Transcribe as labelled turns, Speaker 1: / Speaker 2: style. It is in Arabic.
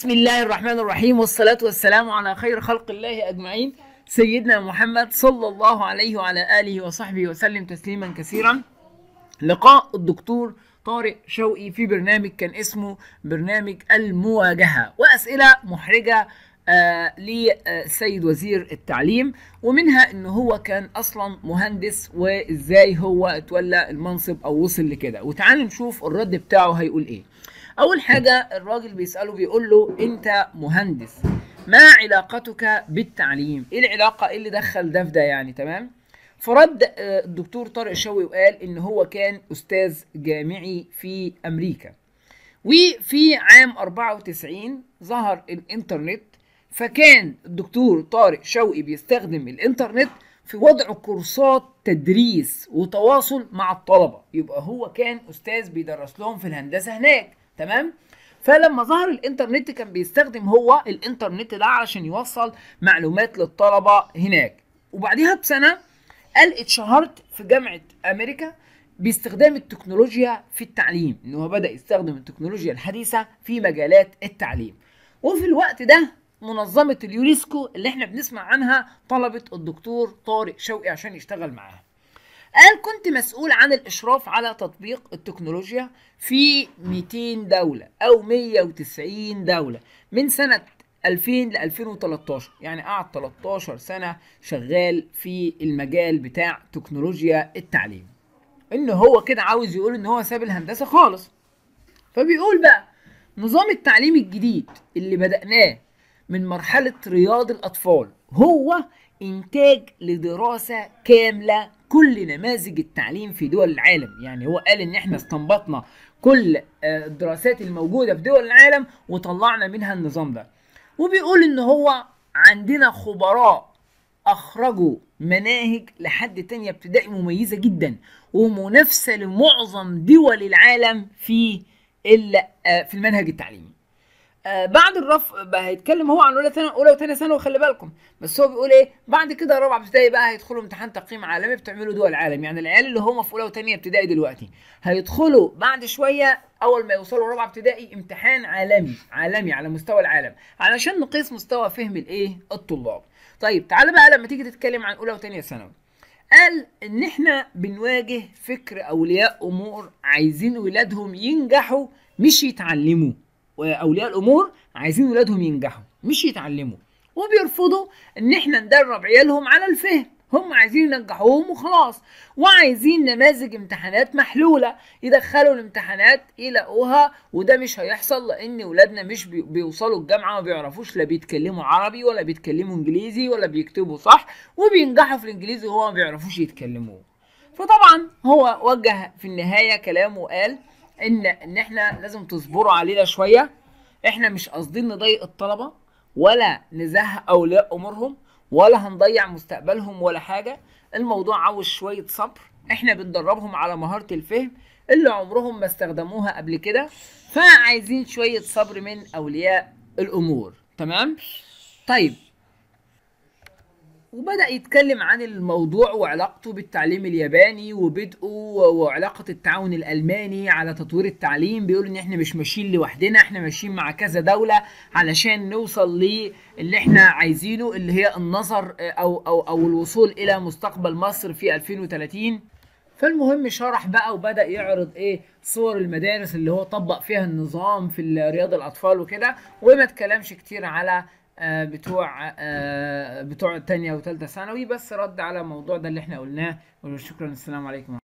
Speaker 1: بسم الله الرحمن الرحيم والصلاة والسلام على خير خلق الله أجمعين سيدنا محمد صلى الله عليه وعلى آله وصحبه وسلم تسليما كثيرا لقاء الدكتور طارق شوقي في برنامج كان اسمه برنامج المواجهة وأسئلة محرجة آه للسيد وزير التعليم ومنها ان هو كان اصلا مهندس وازاي هو اتولى المنصب او وصل لكده وتعال نشوف الرد بتاعه هيقول ايه اول حاجه الراجل بيساله بيقول له انت مهندس ما علاقتك بالتعليم ايه العلاقه ايه اللي دخل ده في ده يعني تمام فرد آه، الدكتور طارق شوقي وقال ان هو كان استاذ جامعي في امريكا وفي عام 94 ظهر الانترنت فكان الدكتور طارق شوقي بيستخدم الانترنت في وضع كورسات تدريس وتواصل مع الطلبه يبقى هو كان استاذ بيدرس لهم في الهندسه هناك تمام فلما ظهر الانترنت كان بيستخدم هو الانترنت ده علشان يوصل معلومات للطلبه هناك وبعديها بسنه قال اتشهرت في جامعه امريكا باستخدام التكنولوجيا في التعليم ان هو بدا يستخدم التكنولوجيا الحديثه في مجالات التعليم وفي الوقت ده منظمه اليونسكو اللي احنا بنسمع عنها طلبت الدكتور طارق شوقي عشان يشتغل معاها قال كنت مسؤول عن الإشراف على تطبيق التكنولوجيا في 200 دولة أو 190 دولة من سنة 2000 ل 2013 يعني قعد 13 سنة شغال في المجال بتاع تكنولوجيا التعليم إن هو كده عاوز يقول إن هو ساب الهندسة خالص فبيقول بقى نظام التعليم الجديد اللي بدأناه من مرحلة رياض الأطفال هو إنتاج لدراسة كاملة كل نماذج التعليم في دول العالم يعني هو قال ان احنا استنبطنا كل آه، الدراسات الموجودة في دول العالم وطلعنا منها النظام ده وبيقول ان هو عندنا خبراء اخرجوا مناهج لحد تانية ابتدائي مميزة جدا ومنافسة لمعظم دول العالم في آه، في المنهج التعليمي آه، بعد الرف بقى هيتكلم هو عن اولى ثانوي اولى وثانيه ثانوي خلي بالكم بس هو بيقول ايه بعد كده رابعه ابتدائي بقى هيدخلوا امتحان تقييم عالمي بتعملوا دول العالم يعني العيال اللي هم في اولى وثانيه ابتدائي دلوقتي هيدخلوا بعد شويه اول ما يوصلوا رابعه ابتدائي امتحان عالمي عالمي على مستوى العالم علشان نقيس مستوى فهم الايه الطلاب طيب تعالى بقى لما تيجي تتكلم عن اولى وثانيه ثانوي قال ان احنا بنواجه فكر اولياء امور عايزين ولادهم ينجحوا مش يتعلموا واولياء الامور عايزين ولادهم ينجحوا مش يتعلموا وبيرفضوا ان احنا ندرب عيالهم على الفهم هم عايزين ينجحوهم وخلاص وعايزين نماذج امتحانات محلوله يدخلوا الامتحانات يلاقوها وده مش هيحصل لان ولادنا مش بيوصلوا الجامعه ما بيعرفوش لا بيتكلموا عربي ولا بيتكلموا انجليزي ولا بيكتبوا صح وبينجحوا في الانجليزي وهو ما بيعرفوش يتكلموه فطبعا هو وجه في النهايه كلامه وقال ان ان احنا لازم تصبروا علينا شويه احنا مش قاصدين نضايق الطلبه ولا نزهق اولياء امورهم ولا هنضيع مستقبلهم ولا حاجه الموضوع عاوز شويه صبر احنا بندربهم على مهاره الفهم اللي عمرهم ما استخدموها قبل كده فعايزين شويه صبر من اولياء الامور تمام طيب وبدأ يتكلم عن الموضوع وعلاقته بالتعليم الياباني وبدءه وعلاقة التعاون الألماني على تطوير التعليم بيقول إن إحنا مش ماشيين لوحدنا إحنا ماشيين مع كذا دولة علشان نوصل للي إحنا عايزينه اللي هي النظر آه، أو أو أو الوصول إلى مستقبل مصر في 2030 فالمهم شرح بقى وبدأ يعرض إيه صور المدارس اللي هو طبق فيها النظام في رياض الأطفال وكده وما اتكلمش كتير على آه، بتوع آه، بتوع تانية وتالتة ثانوي بس رد على الموضوع ده اللي احنا قلناه وشكرا السلام عليكم